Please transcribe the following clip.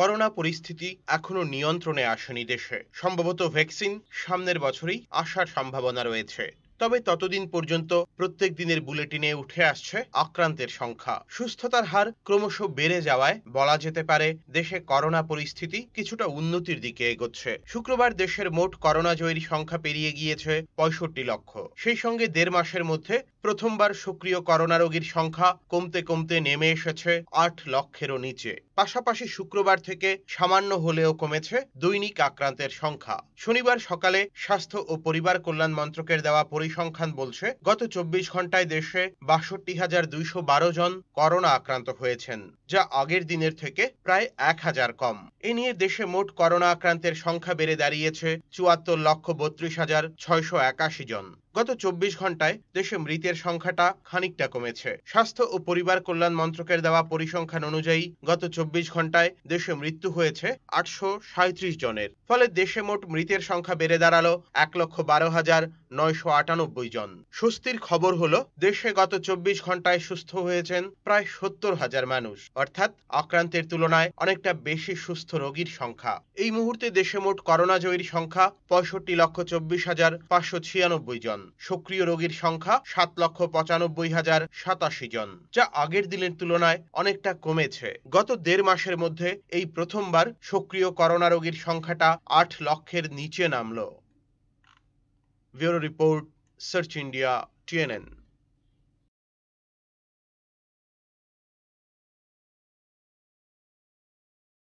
corona পরিস্থিতি এখনো নিয়ন্ত্রণে আসেনি দেশে সম্ভবত ভ্যাকসিন সামনের বছরই আসার সম্ভাবনা রয়েছে তবে ততদিন পর্যন্ত প্রত্যেক দিনের বুলেটিনে উঠে আসছে আক্রান্তের সংখ্যা সুস্থতার হার ক্রমশ বেড়ে যাওয়ায় বলা যেতে পারে দেশে করোনা পরিস্থিতি কিছুটা উন্নতির দিকে এগোচ্ছে শুক্রবার দেশের মোট করোনা জয়ীর সংখ্যা পেরিয়ে গিয়েছে পঁয়ষট্টি লক্ষ সেই সঙ্গে দেড় মাসের মধ্যে প্রথমবার সক্রিয় করোনা রোগীর সংখ্যা কমতে কমতে নেমে এসেছে আট লক্ষেরও নিচে পাশাপাশি শুক্রবার থেকে সামান্য হলেও কমেছে দৈনিক আক্রান্তের সংখ্যা শনিবার সকালে স্বাস্থ্য ও পরিবার কল্যাণ মন্ত্রকের দেওয়া পরিসংখ্যান বলছে গত চব্বিশ ঘন্টায় দেশে বাষট্টি হাজার দুইশো বারো জন করোনা আক্রান্ত হয়েছেন যা আগের দিনের থেকে প্রায় এক হাজার কম এ নিয়ে দেশে মোট করোনা আক্রান্তের সংখ্যা বেড়ে দাঁড়িয়েছে চুয়াত্তর লক্ষ বত্রিশ হাজার ছয়শ একাশি জন গত চব্বিশ ঘন্টায় দেশে মৃতের সংখ্যাটা খানিকটা কমেছে স্বাস্থ্য ও পরিবার কল্যাণ মন্ত্রকের দেওয়া পরিসংখ্যান অনুযায়ী গত চব্বিশ ঘন্টায় দেশে মৃত্যু হয়েছে আটশো জনের ফলে দেশে মোট মৃতের সংখ্যা বেড়ে দাঁড়ালো এক লক্ষ বারো হাজার নয়শো আটানব্বই জন স্বস্তির খবর হলো দেশে গত চব্বিশ ঘন্টায় সুস্থ হয়েছেন প্রায় সত্তর হাজার মানুষ অর্থাৎ আক্রান্তের তুলনায় অনেকটা বেশি সুস্থ রোগীর সংখ্যা এই মুহূর্তে দেশে মোট করোনা জয়ীর সংখ্যা পঁয়ষট্টি লক্ষ চব্বিশ হাজার পাঁচশো ছিয়ানব্বই জন সক্রিয় রোগীর সংখ্যা সাত লক্ষ পঁচানব্বই হাজার সাতাশি জন যা আগের দিনের তুলনায় অনেকটা কমেছে গত দেড় মাসের মধ্যে এই প্রথমবার সক্রিয় করোনা রোগীর সংখ্যাটা আট লক্ষের নিচে নামল bureau report search India TNN